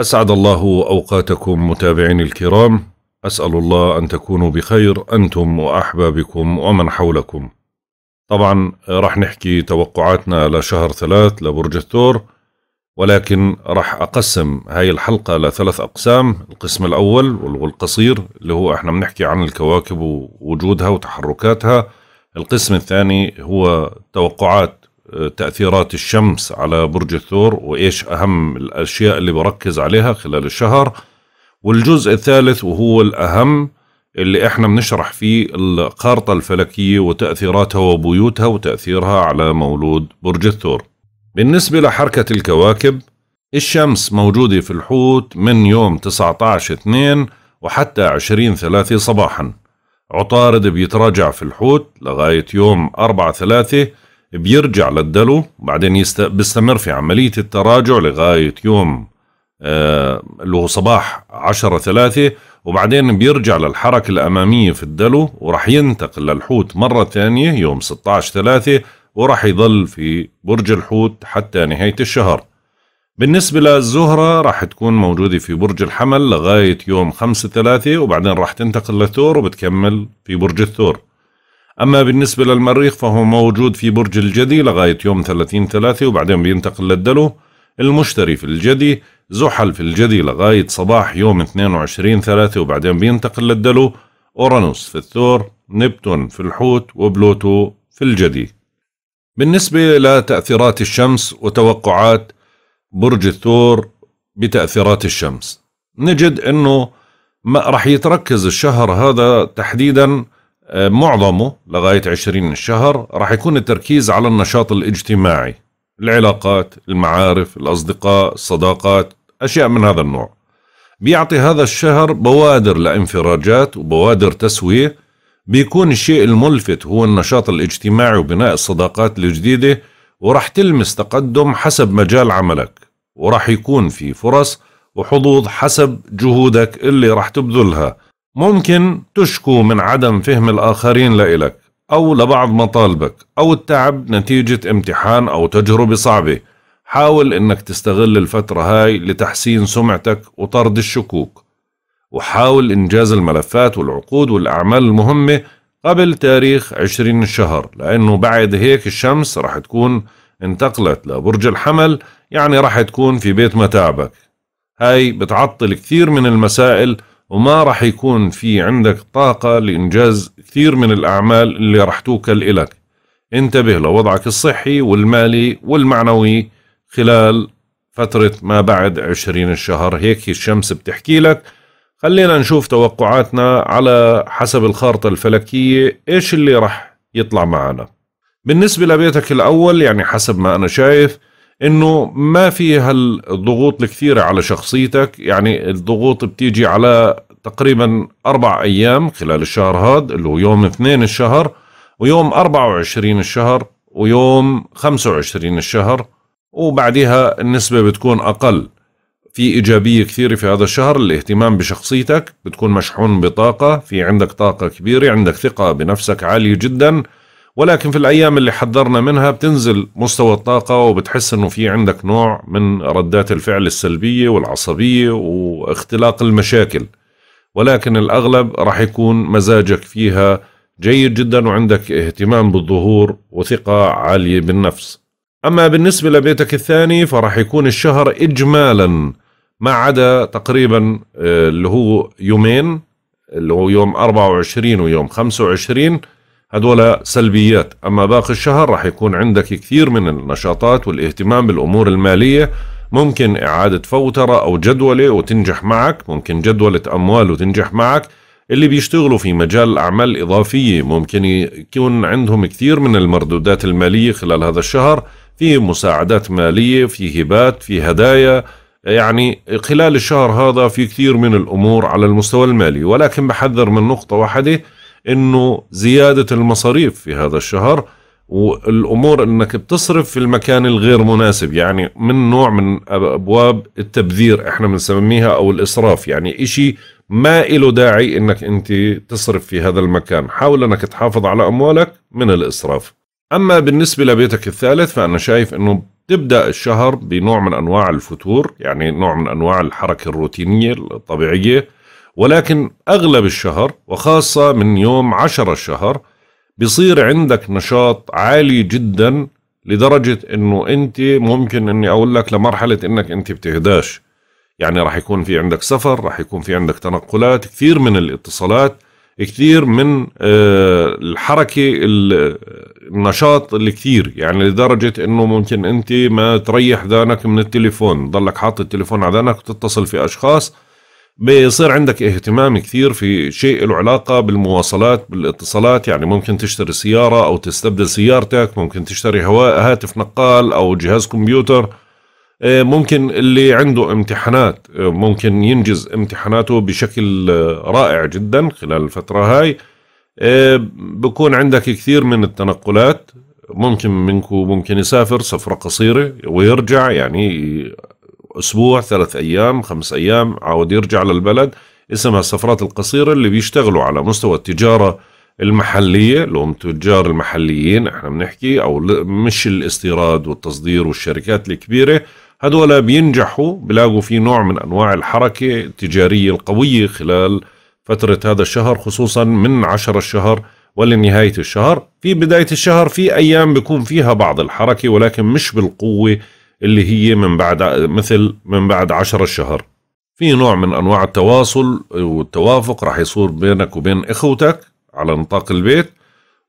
أسعد الله أوقاتكم متابعين الكرام أسأل الله أن تكونوا بخير أنتم وأحبابكم ومن حولكم طبعا راح نحكي توقعاتنا لشهر ثلاث لبرج الثور ولكن راح أقسم هاي الحلقة لثلاث أقسام القسم الأول والقصير اللي هو احنا بنحكي عن الكواكب ووجودها وتحركاتها القسم الثاني هو توقعات تأثيرات الشمس على برج الثور وإيش أهم الأشياء اللي بركز عليها خلال الشهر والجزء الثالث وهو الأهم اللي احنا بنشرح فيه الخارطة الفلكية وتأثيراتها وبيوتها وتأثيرها على مولود برج الثور بالنسبة لحركة الكواكب الشمس موجودة في الحوت من يوم 19 2 وحتى 20 3 صباحا عطارد بيتراجع في الحوت لغاية يوم 4 3 بيرجع للدلو بعدين يست... بيستمر في عملية التراجع لغاية يوم آه، اللي هو صباح عشرة ثلاثة وبعدين بيرجع للحركة الأمامية في الدلو وراح ينتقل للحوت مرة ثانية يوم 16 ثلاثة وراح يظل في برج الحوت حتى نهاية الشهر بالنسبة للزهرة راح تكون موجودة في برج الحمل لغاية يوم 5 ثلاثة وبعدين راح تنتقل للثور وبتكمل في برج الثور أما بالنسبة للمريخ فهو موجود في برج الجدي لغاية يوم 30 3 وبعدين بينتقل للدلو المشتري في الجدي زحل في الجدي لغاية صباح يوم 22 3 وبعدين بينتقل للدلو أورانوس في الثور نبتون في الحوت وبلوتو في الجدي بالنسبة لتأثيرات الشمس وتوقعات برج الثور بتأثيرات الشمس نجد أنه ما رح يتركز الشهر هذا تحديدا آه، معظمه لغاية 20 الشهر راح يكون التركيز على النشاط الاجتماعي العلاقات المعارف الأصدقاء الصداقات أشياء من هذا النوع بيعطي هذا الشهر بوادر لانفراجات وبوادر تسوية بيكون الشيء الملفت هو النشاط الاجتماعي وبناء الصداقات الجديدة وراح تلمس تقدم حسب مجال عملك وراح يكون في فرص وحظوظ حسب جهودك اللي راح تبذلها ممكن تشكو من عدم فهم الآخرين لإلك أو لبعض مطالبك أو التعب نتيجة امتحان أو تجربة صعبة حاول إنك تستغل الفترة هاي لتحسين سمعتك وطرد الشكوك وحاول إنجاز الملفات والعقود والأعمال المهمة قبل تاريخ عشرين الشهر لأنه بعد هيك الشمس رح تكون انتقلت لبرج الحمل يعني رح تكون في بيت متاعبك هاي بتعطل كثير من المسائل وما راح يكون في عندك طاقة لإنجاز كثير من الأعمال اللي راح توكل إلك انتبه لوضعك الصحي والمالي والمعنوي خلال فترة ما بعد عشرين الشهر هيك الشمس بتحكي لك خلينا نشوف توقعاتنا على حسب الخارطة الفلكية ايش اللي راح يطلع معنا بالنسبة لبيتك الأول يعني حسب ما أنا شايف انه ما في هالضغوط الكثيره على شخصيتك يعني الضغوط بتيجي على تقريبا اربع ايام خلال الشهر هاد اللي هو يوم اثنين الشهر ويوم 24 الشهر ويوم 25 الشهر وبعدها النسبه بتكون اقل في إيجابية كثيرة في هذا الشهر الاهتمام بشخصيتك بتكون مشحون بطاقة في عندك طاقة كبيرة عندك ثقة بنفسك عالية جدا ولكن في الأيام اللي حذرنا منها بتنزل مستوى الطاقة وبتحس أنه في عندك نوع من ردات الفعل السلبية والعصبية واختلاق المشاكل ولكن الأغلب راح يكون مزاجك فيها جيد جدا وعندك اهتمام بالظهور وثقة عالية بالنفس أما بالنسبة لبيتك الثاني فراح يكون الشهر إجمالا ما عدا تقريبا آه، اللي هو يومين اللي هو يوم 24 ويوم 25 هذول سلبيات أما باقي الشهر راح يكون عندك كثير من النشاطات والاهتمام بالأمور المالية ممكن إعادة فوترة أو جدولة وتنجح معك ممكن جدولة أموال وتنجح معك اللي بيشتغلوا في مجال الأعمال الإضافية ممكن يكون عندهم كثير من المردودات المالية خلال هذا الشهر في مساعدات مالية في هبات في هدايا يعني خلال الشهر هذا في كثير من الأمور على المستوى المالي ولكن بحذر من نقطة واحدة انه زياده المصاريف في هذا الشهر والامور انك بتصرف في المكان الغير مناسب يعني من نوع من ابواب التبذير احنا بنسميها او الاسراف يعني اشي ما له داعي انك انت تصرف في هذا المكان حاول انك تحافظ على اموالك من الاسراف اما بالنسبه لبيتك الثالث فانا شايف انه تبدا الشهر بنوع من انواع الفتور يعني نوع من انواع الحركه الروتينيه الطبيعيه ولكن أغلب الشهر وخاصة من يوم عشر الشهر بصير عندك نشاط عالي جدا لدرجة انه انت ممكن اني اقول لك لمرحلة انك انت بتهداش يعني راح يكون في عندك سفر راح يكون في عندك تنقلات كثير من الاتصالات كثير من آه، الحركة النشاط الكثير يعني لدرجة انه ممكن انت ما تريح ذانك من التليفون ضلك حاطط التليفون على ذانك وتتصل في اشخاص بيصير عندك اهتمام كثير في شيء له علاقة بالمواصلات بالاتصالات يعني ممكن تشتري سيارة أو تستبدل سيارتك ممكن تشتري هواء هاتف نقال أو جهاز كمبيوتر آه، ممكن اللي عنده امتحانات آه، ممكن ينجز امتحاناته بشكل آه، رائع جدا خلال الفترة هاي بكون عندك كثير من التنقلات ممكن منكو ممكن يسافر سفرة قصيرة ويرجع يعني اسبوع ثلاث ايام خمس ايام عاود يرجع للبلد اسمها السفرات القصيره اللي بيشتغلوا على مستوى التجاره المحليه اللي هم تجار المحليين احنا بنحكي او مش الاستيراد والتصدير والشركات الكبيره هدول بينجحوا بلاقوا في نوع من انواع الحركه التجاريه القويه خلال فتره هذا الشهر خصوصا من عشر الشهر ولنهاية الشهر في بداية الشهر في أيام بيكون فيها بعض الحركة ولكن مش بالقوة اللي هي من بعد مثل من بعد عشر شهر في نوع من أنواع التواصل والتوافق راح يصير بينك وبين إخوتك على نطاق البيت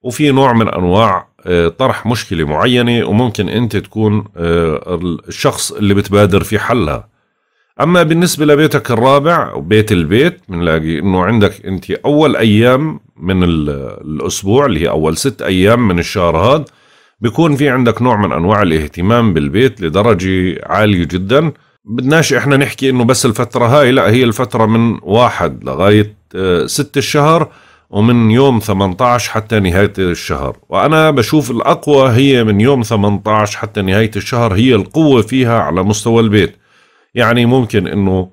وفي نوع من أنواع آه، طرح مشكلة معينة وممكن أنت تكون آه، الشخص اللي بتبادر في حلها أما بالنسبة لبيتك الرابع وبيت البيت بنلاقي أنه عندك أنت أول أيام من الأسبوع اللي هي أول ست أيام من الشهر هذا بيكون في عندك نوع من انواع الاهتمام بالبيت لدرجه عاليه جدا بدناش احنا نحكي انه بس الفتره هاي لا هي الفتره من واحد لغايه آه، ست الشهر ومن يوم 18 حتى نهاية الشهر وأنا بشوف الأقوى هي من يوم 18 حتى نهاية الشهر هي القوة فيها على مستوى البيت يعني ممكن أنه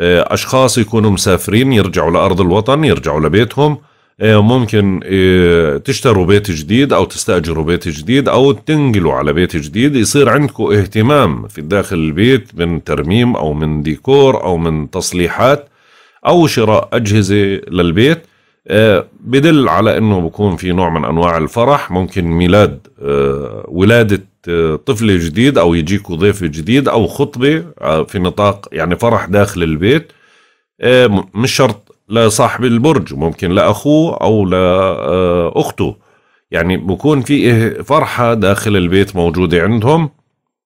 آه، أشخاص يكونوا مسافرين يرجعوا لأرض الوطن يرجعوا لبيتهم آه، ممكن آه، تشتروا بيت جديد أو تستأجروا بيت جديد أو تنقلوا على بيت جديد يصير عندكم اهتمام في داخل البيت من ترميم أو من ديكور أو من تصليحات أو شراء أجهزة للبيت آه، بدل على أنه بكون في نوع من أنواع الفرح ممكن ميلاد ولادة طفل جديد أو يجيكوا ضيف جديد أو خطبة في نطاق يعني فرح داخل البيت مش شرط لصاحب البرج ممكن لأخوه أو لأخته آه، يعني بكون في إيه، فرحة داخل البيت موجودة عندهم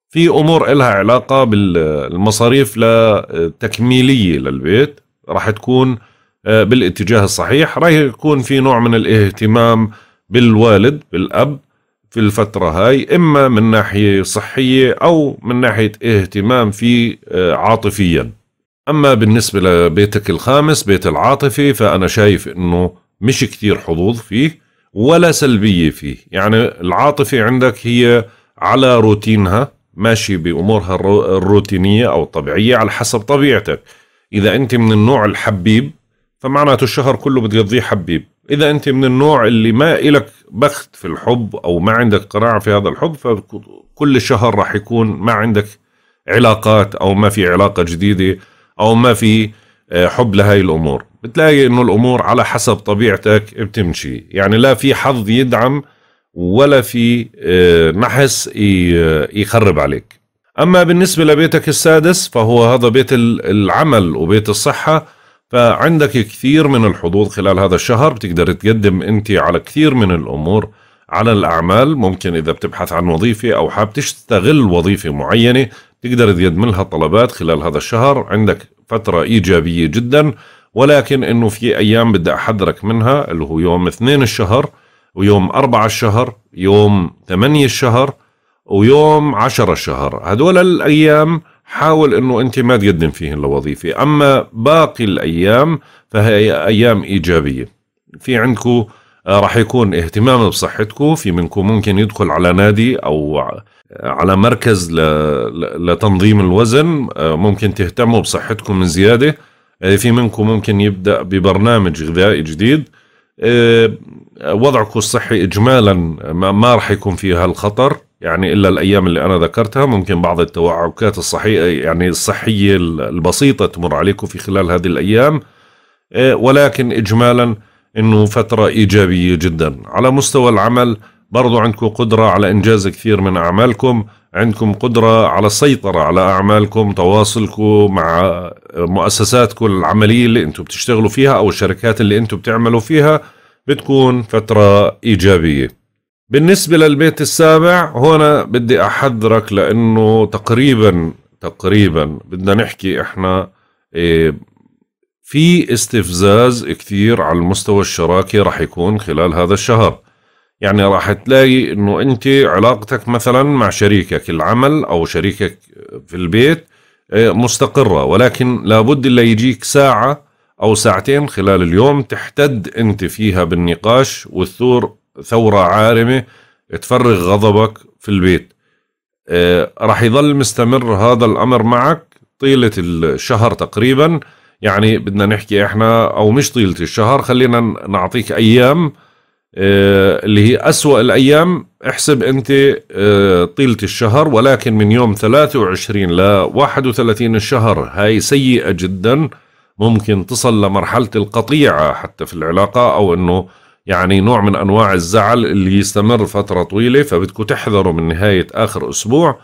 في أمور إلها علاقة بالمصاريف لتكميلية آه، للبيت راح تكون آه، بالاتجاه الصحيح راح يكون في نوع من الاهتمام بالوالد بالأب في الفترة هاي إما من ناحية صحية أو من ناحية اهتمام فيه عاطفياً أما بالنسبة لبيتك الخامس بيت العاطفة فأنا شايف أنه مش كتير حظوظ فيه ولا سلبية فيه يعني العاطفة عندك هي على روتينها ماشي بأمورها الروتينية أو الطبيعية على حسب طبيعتك إذا أنت من النوع الحبيب فمعناته الشهر كله بتقضيه حبيب إذا أنت من النوع اللي ما إلك بخت في الحب أو ما عندك قناعة في هذا الحب فكل شهر راح يكون ما عندك علاقات أو ما في علاقة جديدة او ما في آه، حب لهي الامور بتلاقي انه الامور على حسب طبيعتك بتمشي يعني لا في حظ يدعم ولا في نحس آه، آه، يخرب عليك اما بالنسبه لبيتك السادس فهو هذا بيت العمل وبيت الصحه فعندك كثير من الحظوظ خلال هذا الشهر بتقدر تقدم انت على كثير من الامور على الاعمال ممكن اذا بتبحث عن وظيفه او حاب تشتغل وظيفه معينه تقدر تقدم لها طلبات خلال هذا الشهر عندك فترة إيجابية جدا ولكن أنه في أيام بدي أحذرك منها اللي هو يوم اثنين الشهر ويوم أربعة الشهر يوم ثمانية الشهر ويوم عشرة الشهر هدول الأيام حاول أنه أنت ما تقدم فيهن لوظيفة أما باقي الأيام فهي أيام إيجابية في عندكم آه، راح يكون اهتمام بصحتكم في منكم ممكن يدخل على نادي أو على مركز لتنظيم الوزن آه، ممكن تهتموا بصحتكم من زيادة آه، في منكم ممكن يبدأ ببرنامج غذائي جديد آه، وضعكم الصحي إجمالا ما راح يكون فيها هالخطر يعني إلا الأيام اللي أنا ذكرتها ممكن بعض التوعكات الصحية يعني الصحية البسيطة تمر عليكم في خلال هذه الأيام ولكن إجمالا أنه فترة إيجابية جدا على مستوى العمل برضو عندكم قدرة على إنجاز كثير من أعمالكم عندكم قدرة على السيطرة على أعمالكم تواصلكم مع مؤسساتكم العملية اللي أنتم بتشتغلوا فيها أو الشركات اللي أنتم بتعملوا فيها بتكون فترة إيجابية بالنسبة للبيت السابع هنا بدي أحذرك لأنه تقريبا تقريبا بدنا نحكي إحنا إيه، في استفزاز كثير على المستوى الشراكي رح يكون خلال هذا الشهر يعني راح تلاقي انه انت علاقتك مثلا مع شريكك العمل او شريكك في البيت آه، مستقرة ولكن لابد اللي يجيك ساعة او ساعتين خلال اليوم تحتد انت فيها بالنقاش وتثور ثورة عارمة تفرغ غضبك في البيت آه، راح يظل مستمر هذا الامر معك طيلة الشهر تقريبا يعني بدنا نحكي احنا او مش طيلة الشهر خلينا نعطيك ايام آه، اللي هي أسوأ الأيام احسب أنت آه، طيلة الشهر ولكن من يوم 23 ل 31 الشهر هاي سيئة جدا ممكن تصل لمرحلة القطيعة حتى في العلاقة أو أنه يعني نوع من أنواع الزعل اللي يستمر فترة طويلة فبدكم تحذروا من نهاية آخر أسبوع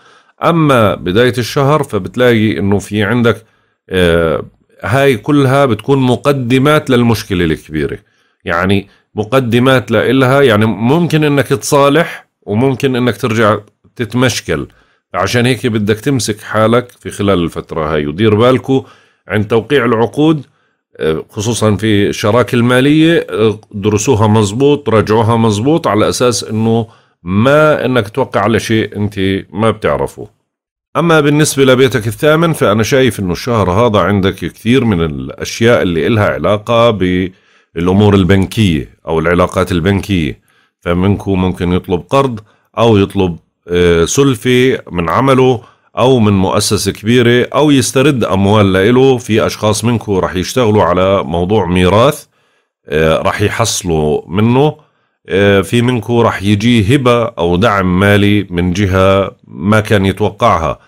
أما بداية الشهر فبتلاقي أنه في عندك آه، هاي كلها بتكون مقدمات للمشكلة الكبيرة يعني مقدمات لإلها يعني ممكن انك تصالح وممكن انك ترجع تتمشكل عشان هيك بدك تمسك حالك في خلال الفترة هاي ودير بالكو عند توقيع العقود آه، خصوصا في الشراكة المالية آه، درسوها مزبوط راجعوها مزبوط على أساس أنه ما أنك توقع على شيء أنت ما بتعرفه أما بالنسبة لبيتك الثامن فأنا شايف أنه الشهر هذا عندك كثير من الأشياء اللي إلها علاقة ب الامور البنكيه او العلاقات البنكيه فمنكم ممكن يطلب قرض او يطلب آه، سلفه من عمله او من مؤسسه كبيره او يسترد اموال لإله في اشخاص منكم رح يشتغلوا على موضوع ميراث آه، رح يحصلوا منه آه، في منكم رح يجي هبه او دعم مالي من جهه ما كان يتوقعها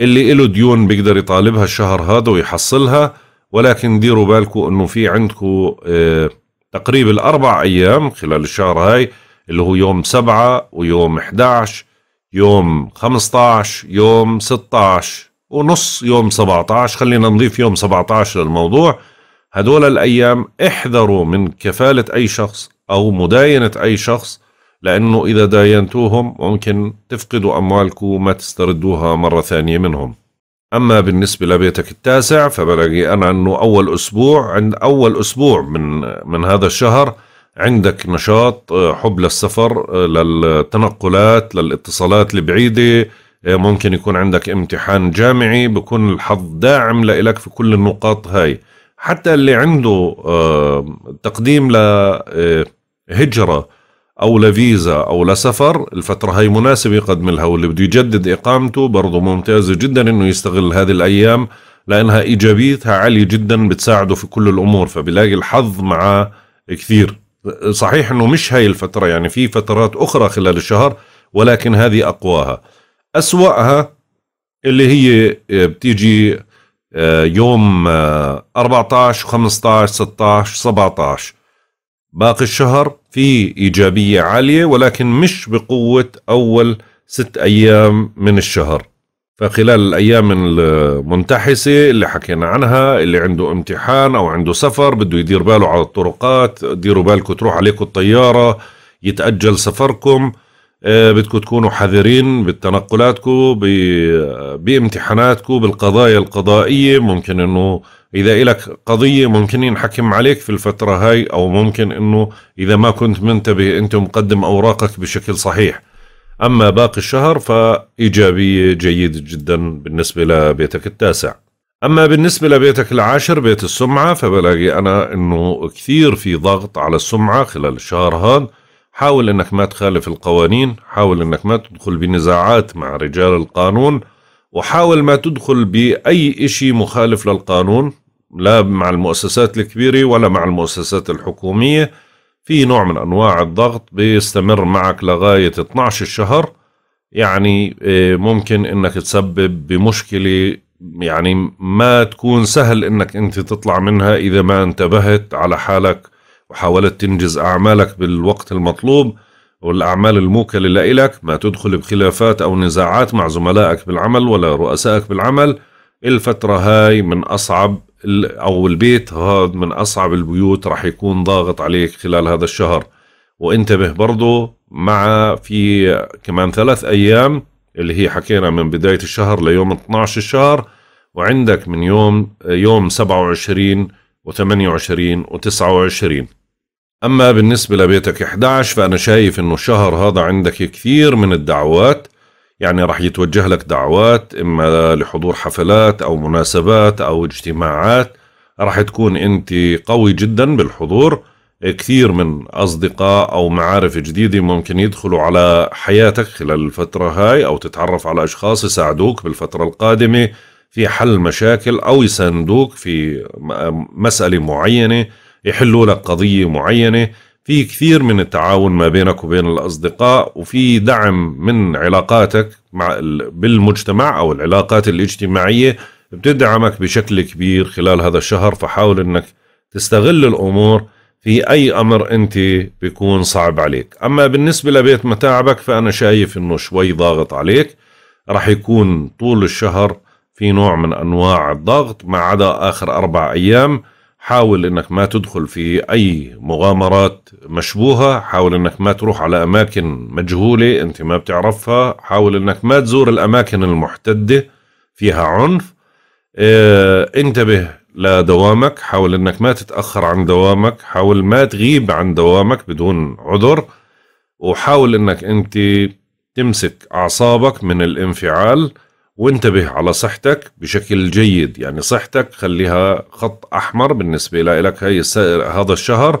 اللي له ديون بيقدر يطالبها الشهر هذا ويحصلها ولكن ديروا بالكم انه في عندكم آه، تقريبا الاربع ايام خلال الشهر هاي اللي هو يوم 7 ويوم 11 يوم 15 يوم 16 ونص يوم 17 خلينا نضيف يوم 17 للموضوع هدول الأيام احذروا من كفالة أي شخص أو مداينة أي شخص لأنه إذا داينتوهم ممكن تفقدوا أموالكم وما تستردوها مرة ثانية منهم أما بالنسبة لبيتك التاسع فبلاقي أنا أنه أول أسبوع عند أول أسبوع من من هذا الشهر عندك نشاط آه، حب للسفر آه، للتنقلات للاتصالات البعيدة آه، ممكن يكون عندك امتحان جامعي بكون الحظ داعم لإلك في كل النقاط هاي حتى اللي عنده تقديم لهجرة او لفيزا او لسفر الفتره هاي مناسبة يقدم لها واللي بده يجدد اقامته برضه ممتازه جدا انه يستغل هذه الايام لانها ايجابيتها عاليه جدا بتساعده في كل الامور فبلاقي الحظ معاه كثير صحيح انه مش هاي الفتره يعني في فترات اخرى خلال الشهر ولكن هذه اقواها اسواها اللي هي آه، بتيجي آه، يوم 14 15 16 17 باقي الشهر في إيجابية عالية ولكن مش بقوة أول ست أيام من الشهر فخلال الأيام المنتحسة اللي حكينا عنها اللي عنده امتحان أو عنده سفر بده يدير باله على الطرقات ديروا بالكم تروح عليكم الطيارة يتأجل سفركم آه، بدكم تكونوا حذرين بتنقلاتكم آه، بامتحاناتكم بالقضايا القضائية ممكن انه اذا الك قضية ممكن ينحكم عليك في الفترة هاي او ممكن انه اذا ما كنت منتبه انت مقدم اوراقك بشكل صحيح اما باقي الشهر فايجابية جيدة جدا بالنسبة لبيتك التاسع اما بالنسبة لبيتك العاشر بيت السمعة فبلاقي انا انه كثير في ضغط على السمعة خلال الشهر هذا حاول انك ما تخالف القوانين حاول انك ما تدخل بنزاعات مع رجال القانون وحاول ما تدخل باي اشي مخالف للقانون لا مع المؤسسات الكبيره ولا مع المؤسسات الحكوميه في نوع من انواع الضغط بيستمر معك لغايه 12 الشهر يعني آه، ممكن انك تسبب بمشكله يعني ما تكون سهل انك انت تطلع منها اذا ما انتبهت على حالك وحاولت تنجز أعمالك بالوقت المطلوب والأعمال الموكلة لإلك ما تدخل بخلافات أو نزاعات مع زملائك بالعمل ولا رؤسائك بالعمل الفترة هاي من أصعب أو البيت هذا من أصعب البيوت رح يكون ضاغط عليك خلال هذا الشهر وانتبه برضو مع في كمان ثلاث أيام اللي هي حكينا من بداية الشهر ليوم 12 الشهر وعندك من يوم يوم 27 و28 و29 أما بالنسبة لبيتك 11 فأنا شايف إنه الشهر هذا عندك كثير من الدعوات يعني رح يتوجه لك دعوات إما لحضور حفلات أو مناسبات أو اجتماعات رح تكون أنت قوي جدا بالحضور كثير من أصدقاء أو معارف جديدة ممكن يدخلوا على حياتك خلال الفترة هاي أو تتعرف على أشخاص يساعدوك بالفترة القادمة في حل مشاكل أو يساندوك في مسألة معينة يحلوا لك قضية معينة في كثير من التعاون ما بينك وبين الأصدقاء وفي دعم من علاقاتك مع بالمجتمع أو العلاقات الاجتماعية بتدعمك بشكل كبير خلال هذا الشهر فحاول أنك تستغل الأمور في أي أمر أنت بيكون صعب عليك أما بالنسبة لبيت متاعبك فأنا شايف أنه شوي ضاغط عليك رح يكون طول الشهر في نوع من أنواع الضغط ما عدا آخر أربع أيام حاول انك ما تدخل في اي مغامرات مشبوهة حاول انك ما تروح على اماكن مجهولة انت ما بتعرفها حاول انك ما تزور الاماكن المحتدة فيها عنف اه انتبه لدوامك حاول انك ما تتأخر عن دوامك حاول ما تغيب عن دوامك بدون عذر وحاول انك انت تمسك اعصابك من الانفعال وانتبه على صحتك بشكل جيد يعني صحتك خليها خط أحمر بالنسبة لك هي هذا الشهر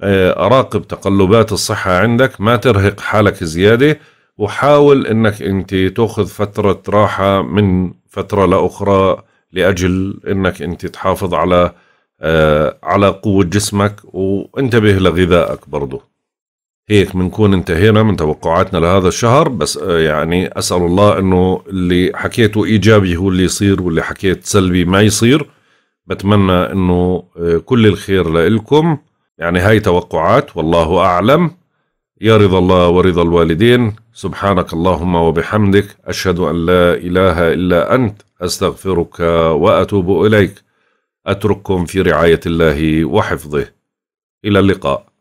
آه، أراقب تقلبات الصحة عندك ما ترهق حالك زيادة وحاول أنك أنت تأخذ فترة راحة من فترة لأخرى لأجل أنك أنت تحافظ على آه، على قوة جسمك وانتبه لغذائك برضه هيك بنكون انتهينا من توقعاتنا لهذا الشهر بس آه، يعني اسال الله انه اللي حكيته ايجابي هو اللي يصير واللي حكيت سلبي ما يصير بتمنى انه آه، كل الخير لكم يعني هاي توقعات والله اعلم يا رضا الله ورضا الوالدين سبحانك اللهم وبحمدك اشهد ان لا اله الا انت استغفرك واتوب اليك اترككم في رعايه الله وحفظه الى اللقاء